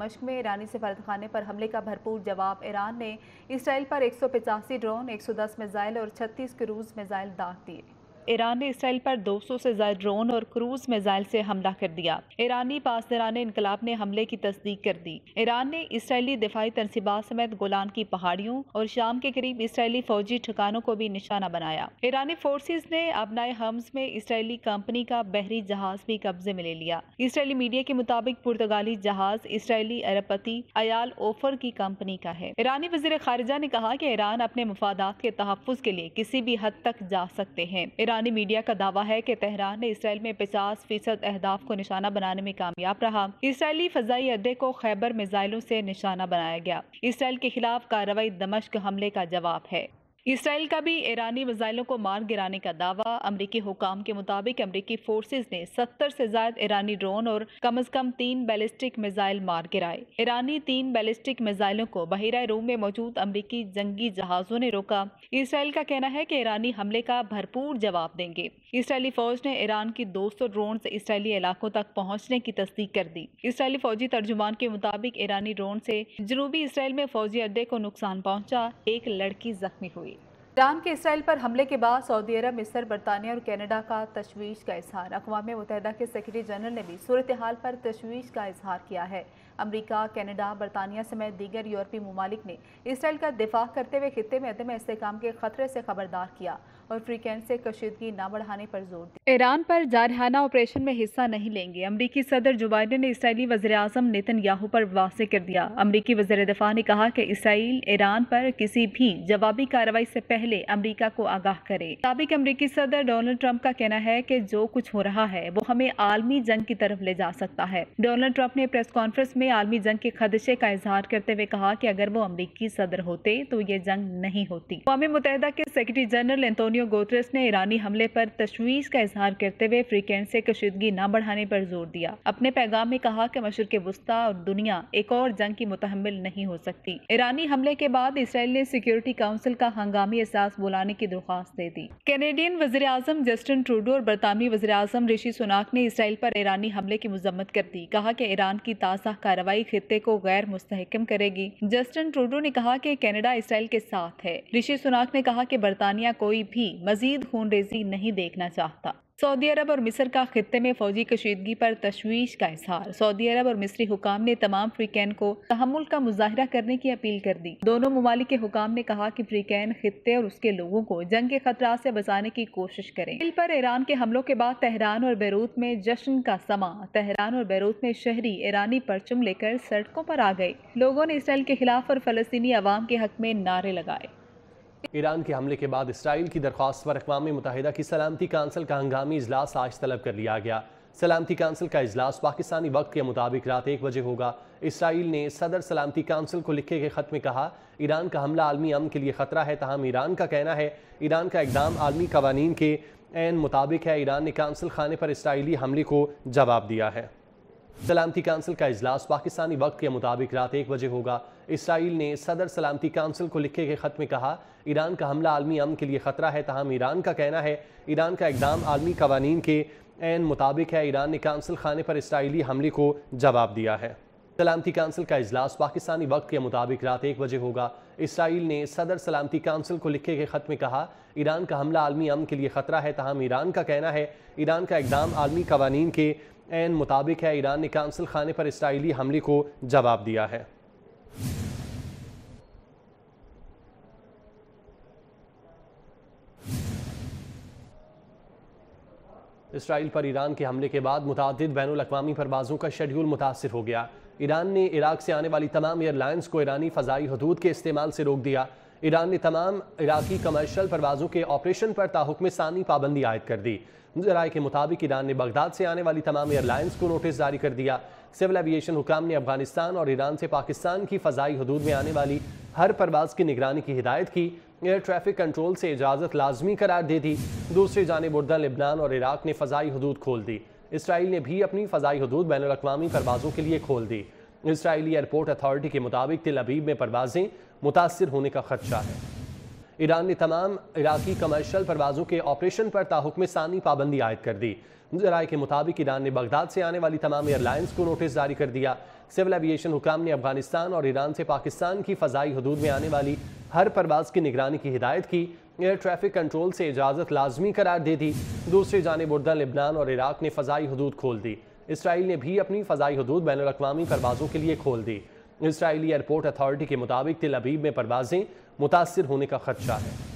मश्क में ईरानी सफारतखाने पर हमले का भरपूर जवाब ईरान ने इसराइल पर एक सौ पचासी ड्रोन एक सौ दस मिज़ाइल और छत्तीस क्रूज़ मिज़ाइल दाग दिए ईरान ने इसराइल पर 200 से ज्यादा ड्रोन और क्रूज मिजाइल से हमला कर दिया ईरानी पासदरान इनकलाब ने हमले की तस्दीक कर दी ईरान ने इसराइली दिफाई तनसीबात समेत गोलान की पहाड़ियों और शाम के करीब इसराइली फौजी ठिकानों को भी निशाना बनाया ईरानी फोर्सेज ने अबनाए हम्स में इसराइली कंपनी का बहरी जहाज भी कब्जे में ले लिया इसराइली मीडिया के मुताबिक पुर्तगाली जहाज इसराइली अरबपति अयाल ओफर की कंपनी का है ईरानी वजीर खारजा ने कहा की ईरान अपने मफादात के तहफ़ के लिए किसी भी हद तक जा सकते हैं ईरान ईरानी मीडिया का दावा है कि तेहरान ने इसराइल में पचास फीसद अहदाफ को निशाना बनाने में कामयाब रहा इसराइली फजाई अड्डे को खैबर मिजाइलों से निशाना बनाया गया इसराइल के खिलाफ कार्रवाई दमश्क हमले का जवाब है इसराइल का भी ईरानी मिजाइलों को मार गिराने का दावा अमरीकी हुकाम के मुताबिक अमरीकी फोर्सेज ने 70 से ज्यादा ईरानी ड्रोन और कम अज कम तीन बैलिस्टिक मिजाइल मार गिराए ईरानी तीन बैलिस्टिक मिजाइलों को बहिरा रूम में मौजूद अमरीकी जंगी जहाजों ने रोका इसराइल का कहना है की ईरानी हमले का भरपूर जवाब देंगे इसराइली फौज ने ईरान की दो सौ ड्रोन इसराइली इलाकों तक पहुँचने की तस्दीक कर दी इसराइली फौजी तर्जुमान के मुताबिक ईरानी ड्रोन ऐसी जनूबी इसराइल में फौजी अड्डे को नुकसान पहुँचा एक लड़की जख्मी हुई ईरान के इसराइल पर हमले के बाद सऊदी अरब मिस्र बरतानिया और कनाडा का तशवीश का इजहार अकवा मुतहदा के सेक्रेटरी जनरल ने भी सूरत हाल पर तशवीश का इजहार किया है अमरीका कैनेडा बरतानिया समेत दीगर यूरोपीय ममालिक ने इसराइल का दिफा करते हुए खत्े में अदम इसकाम के खतरे से खबरदार किया और फ्रीकेंट से कशीदगी न बढ़ाने पर जोर दिया ईरान पर जारहाना ऑपरेशन में हिस्सा नहीं लेंगे अमरीकी सदर जो बाइडन ने इसराइली वजर अजम नितिन याहू पर वासे कर दिया अमरीकी वजे दफा ने कहा कि इसराइल ईरान पर किसी भी जवाबी कार्रवाई से पहले अमरीका को आगाह करे मुताबिक अमरीकी सदर डोनाल्ड ट्रंप का कहना है कि जो कुछ हो रहा है वो हमें आलमी जंग की तरफ ले जा सकता है डोनाल्ड ट्रंप ने प्रेस कॉन्फ्रेंस में आलमी जंग के खदशे का इजहार करते हुए कहा कि अगर वो अमरीकी सदर होते तो ये जंग नहीं होती अवी मुतहदा के सेक्रेटरी जनरल एंतोनियो गोत्रस ने ईरानी हमले पर तशवीश का इजहार करते हुए फ्रीकैंड से कशीदगी न बढ़ाने पर जोर दिया अपने पैगाम में कहा कि के वस्ता और दुनिया एक और जंग की मुतहमल नहीं हो सकती ईरानी हमले के बाद इसराइल ने सिक्योरिटी काउंसिल का हंगामी एहसास बुलाने की दरख्वास्त दे दी कैनेडियन वजी अजम जस्टिन ट्रूडो और बरतानवी वजी अजम ऋषि सुनाक ने इसराइल पर ईरानी हमले की मजम्मत कर दी कहा कि ईरान की ताजा कार कार्रवाई खत्े को गैर मुस्तकम करेगी जस्टिन ट्रूडो ने कहा की कैनेडा इसराइल के साथ है ऋषि सुनाक ने कहा की बरतानिया कोई भी मजीद खून रेजी नहीं देखना चाहता सऊदी अरब और मिस्र का खत्े में फौजी कशीदगी पर तशवीश का इजहार सऊदी अरब और मिस्री हुकाम ने तमाम फ्रीकैन को तहमुल का मुजाहरा करने की अपील कर दी दोनों ममालिक के हुकाम ने कहा कि फ्रीकैन खत्े और उसके लोगों को जंग के खतरा से बचाने की कोशिश करें दिल पर ईरान के हमलों के बाद तेहरान और बैरूत में जश्न का समा तेहरान और बैरूत में शहरी ईरानी परचम लेकर सड़कों पर आ गए लोगों ने इसराइल के खिलाफ और फलस्तीनी आवाम के हक में नारे लगाए ईरान के हमले के बाद इसराइल की दरख्वास्त पर अकवा मुतहदा की सलामती कौंसिल का हंगामी इजलास आज तलब कर लिया गया सलामती कौंसिल का इजलास पाकिस्तानी वक्त के मुताबिक रात एक बजे होगा इसराइल ने सदर सलामती कौंसिल को लिखे गए खत में कहा ईरान का हमला आलमी अम के लिए ख़तरा है तहम ईरान का कहना है ईरान का इकदाम आलमी कवानीन के एन मुताबिक है ईरान ने कौंसिल खाने पर इसराइली हमले को जवाब दिया है सलामती काउंसिल का इजलास पाकिस्तानी वक्त के मुताबिक रात एक बजे होगा इसराइल ने सदर सलामती काउंसिल को लिखे गए खत में कहा ईरान का हमला आलमी अम के लिए ख़तरा है तहम ईरान का कहना है ईरान का इकदाम आलमी कवानीन के एन मुताबिक है ईरान ने काउंसिल खाने पर इसराइली हमले को जवाब दिया है सलामती काउंसिल का इजलास पाकिस्तानी वक्त के मुताबिक रात एक बजे होगा इसराइल ने सदर सलामती काउंसिल को लिखे गए खत में कहा ईरान का हमला आलमी अम के लिए ख़तरा है तहम ईरान का कहना है ईरान का इकदाम आलमी कवानीन के एन मुताबिक है ईरान ने कांसिल खाने पर इसराइली हमले को जवाब दिया है इसराइल पर ईरान के हमले के बाद मुतद बैन अवी परवाज़ों का शेड्यूल मुतासर हो गया ईरान ने इराक से आने वाली तमाम एयरलाइंस को ईरानी फ़जाई हदूद के इस्तेमाल से रोक दिया ईरान ने तमाम इराकी कमर्शल परवाज़ों के ऑपरेशन पर ताहुकम सानी पाबंदी आयद कर दी जरा के मुताबिक ईरान ने बगदाद से आने वाली तमाम एयरलाइंस को नोटिस जारी कर दिया सिविल एविएशन हुकाम ने अफगानिस्तान और ईरान से पाकिस्तान की फ़जाई हदूद में आने वाली हर परवाज़ की निगरानी की हिदायत की एयर ट्रैफिक कंट्रोल से इजाज़त लाजमी करार दे दी दूसरी जानब उर्दा लिबनान और इराक ने फ़जाई हदूद खोल दी इसराइल ने भी अपनी फ़जाई हदूद बैन अवी परवाज़ों के लिए खोल दी इसराइली एयरपोर्ट अथॉरिटी के मुताबिक तिल अबीब में परवाजें मुतासर होने का खदशा है ईरान ने तमाम इराकी कमर्शल परवाजों के ऑपरेशन पर में सानी पाबंदी आयद कर दी जराए के मुताबिक ईरान ने बगदाद से आने वाली तमाम एयरलाइंस को नोटिस जारी कर दिया सिविल एविएशन हुकाम ने अफगानिस्तान और ईरान से पाकिस्तान की फजाई हदूद में आने वाली हर परवाज की निगरानी की हिदायत की एयर ट्रैफिक कंट्रोल से इजाज़त लाजमी करार दे दी दूसरी जानब उर्दन और इराक ने फजाई हदूद खोल दी इसराइल ने भी अपनी फजाई हदूद बैन अवी परवाज़ों के लिए खोल दी इसराइली एयरपोर्ट अथॉरिटी के मुताबिक तिल अबीब में परवाज़ें मुतासर होने का खदशा है